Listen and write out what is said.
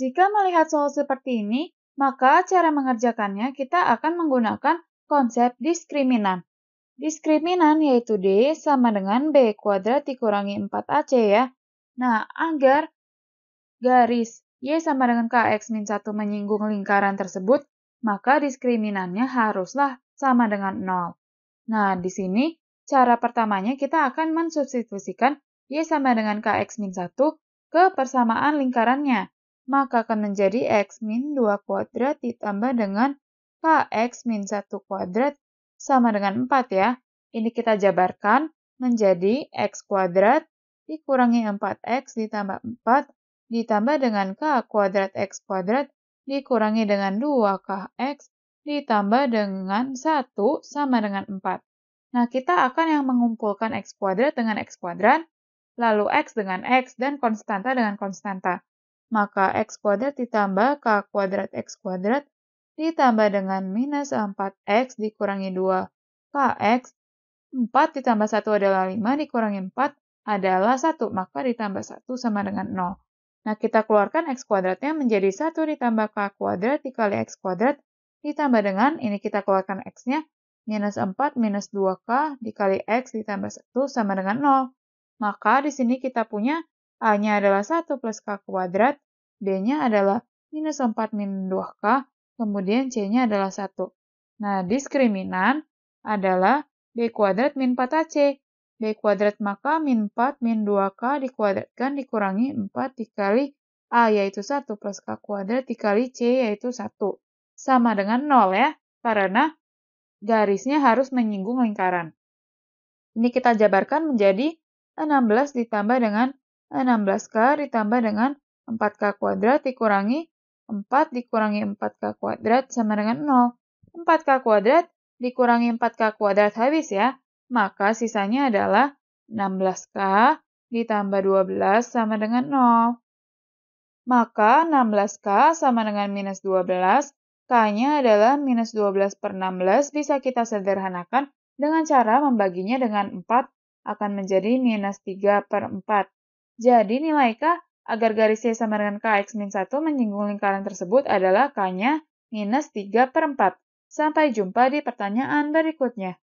Jika melihat soal seperti ini, maka cara mengerjakannya kita akan menggunakan konsep diskriminan. Diskriminan yaitu D sama dengan B kuadrat dikurangi 4AC ya. Nah, agar garis Y sama dengan KX min 1 menyinggung lingkaran tersebut, maka diskriminannya haruslah sama dengan 0. Nah, di sini cara pertamanya kita akan mensubstitusikan Y sama dengan KX min 1 ke persamaan lingkarannya maka akan menjadi x min 2 kuadrat ditambah dengan kx min 1 kuadrat sama dengan 4 ya. Ini kita jabarkan menjadi x kuadrat dikurangi 4x ditambah 4 ditambah dengan k kuadrat x kuadrat dikurangi dengan 2kx ditambah dengan 1 sama dengan 4. Nah, kita akan yang mengumpulkan x kuadrat dengan x kuadrat, lalu x dengan x, dan konstanta dengan konstanta maka x kuadrat ditambah k kuadrat x kuadrat ditambah dengan minus 4x dikurangi 2 kx. 4 ditambah 1 adalah 5 dikurangi 4 adalah 1, maka ditambah 1 sama dengan 0. Nah, kita keluarkan x kuadratnya menjadi 1 ditambah k kuadrat dikali x kuadrat ditambah dengan, ini kita keluarkan x-nya, minus 4 minus 2k dikali x ditambah 1 sama dengan 0. Maka di sini kita punya A-nya adalah 1 plus K kuadrat, B-nya adalah minus 4 min 2K, kemudian C-nya adalah 1. Nah, diskriminan adalah B kuadrat min 4AC. B kuadrat maka min 4 min 2K dikuadratkan dikurangi 4 dikali A yaitu 1 plus K kuadrat dikali C yaitu 1. Sama dengan 0 ya, karena garisnya harus menyinggung lingkaran. Ini kita jabarkan menjadi 16 ditambah dengan 16K ditambah dengan 4K kuadrat dikurangi 4 dikurangi 4K kuadrat sama dengan 0. 4K kuadrat dikurangi 4K kuadrat habis ya. Maka sisanya adalah 16K ditambah 12 sama dengan 0. Maka 16K sama dengan minus 12. K-nya adalah minus 12 per 16 bisa kita sederhanakan dengan cara membaginya dengan 4 akan menjadi minus 3 per 4. Jadi nilai K agar garis Y sama dengan Kx-1 menyinggung lingkaran tersebut adalah K-nya minus 3 per 4. Sampai jumpa di pertanyaan berikutnya.